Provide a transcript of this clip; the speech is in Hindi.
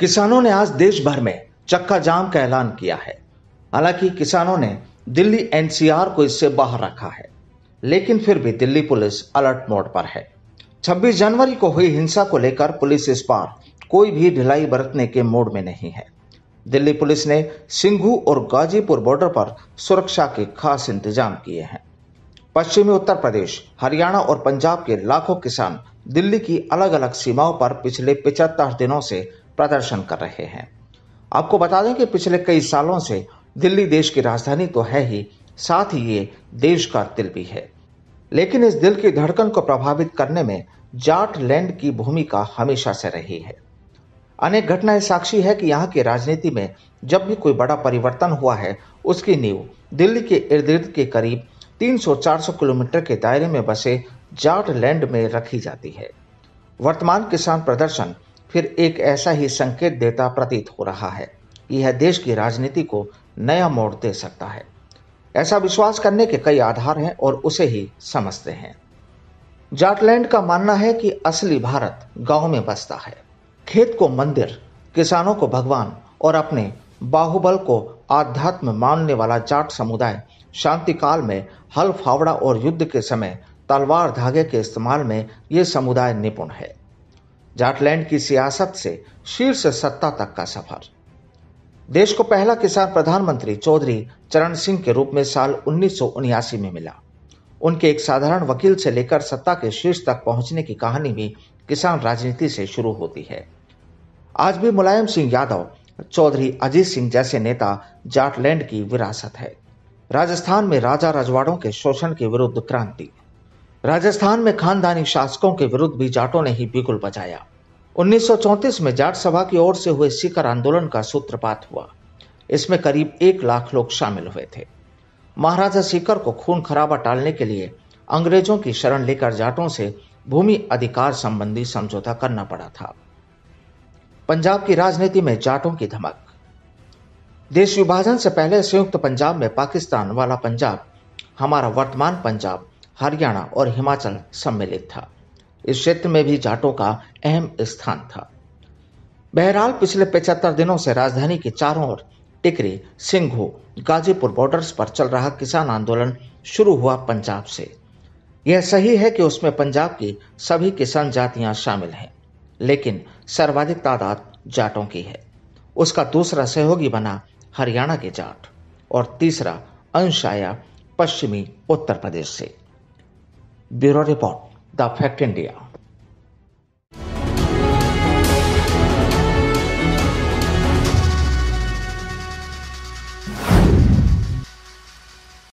किसानों ने आज देश भर में चक्का जाम का ऐलान किया है हालांकि किसानों ने दिल्ली एनसीआर को इससे बाहर रखा है लेकिन फिर भी दिल्ली पुलिस अलर्ट मोड पर है 26 जनवरी को हुई हिंसा को लेकर पुलिस इस बार कोई भी ढिलाई बरतने के मोड में नहीं है दिल्ली पुलिस ने सिंघू और गाजीपुर बॉर्डर पर सुरक्षा के खास इंतजाम किए हैं पश्चिमी उत्तर प्रदेश हरियाणा और पंजाब के लाखों किसान दिल्ली की अलग अलग सीमाओं पर पिछले पिछहत्तर दिनों से प्रदर्शन कर रहे हैं आपको बता दें कि पिछले कई सालों से दिल्ली देश की राजधानी तो है ही साथ ही ये देश का दिल भी है लेकिन इस दिल की धड़कन को प्रभावित करने में जाट लैंड की भूमिका हमेशा से रही है अनेक घटनाएं साक्षी है कि यहाँ की राजनीति में जब भी कोई बड़ा परिवर्तन हुआ है उसकी नींव दिल्ली के इर्द गिर्द के करीब 300-400 किलोमीटर के दायरे में बसे जाट लैंड में रखी जाती है वर्तमान किसान प्रदर्शन फिर एक ऐसा ही संकेत देता प्रतीत हो रहा है यह देश की राजनीति को नया मोड़ दे सकता है ऐसा विश्वास करने के कई आधार हैं और उसे ही समझते हैं जाटलैंड का मानना है कि असली भारत गांव में बसता है खेत को मंदिर किसानों को भगवान और अपने बाहुबल को आध्यात्म मानने वाला जाट समुदाय शांति काल में हल फावड़ा और युद्ध के समय तलवार धागे के इस्तेमाल में ये समुदाय निपुण है जाटलैंड की सियासत से शीर्ष सत्ता तक का सफर देश को पहला किसान प्रधानमंत्री चौधरी चरण सिंह के रूप में साल उन्नीस में मिला उनके एक साधारण वकील से लेकर सत्ता के शीर्ष तक पहुंचने की कहानी भी किसान राजनीति से शुरू होती है आज भी मुलायम सिंह यादव चौधरी अजीत सिंह जैसे नेता जाटलैंड की विरासत है राजस्थान में राजा रजवाड़ों के शोषण के विरुद्ध क्रांति राजस्थान में खानदानी शासकों के विरुद्ध भी जाटों ने ही बिगुल बजाया 1934 में जाट सभा की ओर से हुए शिखर आंदोलन का सूत्रपात हुआ इसमें करीब एक लाख लोग शामिल हुए थे महाराजा सीकर को खून खराबा टालने के लिए अंग्रेजों की शरण लेकर जाटों से भूमि अधिकार संबंधी समझौता करना पड़ा था पंजाब की राजनीति में जाटों की धमक देश विभाजन से पहले संयुक्त पंजाब में पाकिस्तान वाला पंजाब हमारा वर्तमान पंजाब हरियाणा और हिमाचल सम्मिलित था इस क्षेत्र में भी जाटों का अहम स्थान था बहरहाल पिछले पचहत्तर दिनों से राजधानी के चारों ओर टिकरी सिंघू गाजीपुर बॉर्डर्स पर चल रहा किसान आंदोलन शुरू हुआ पंजाब से यह सही है कि उसमें पंजाब की सभी किसान जातियां शामिल हैं लेकिन सर्वाधिक तादाद जाटों की है उसका दूसरा सहयोगी बना हरियाणा के जाट और तीसरा अंश आया पश्चिमी उत्तर प्रदेश से bureau report the Fact India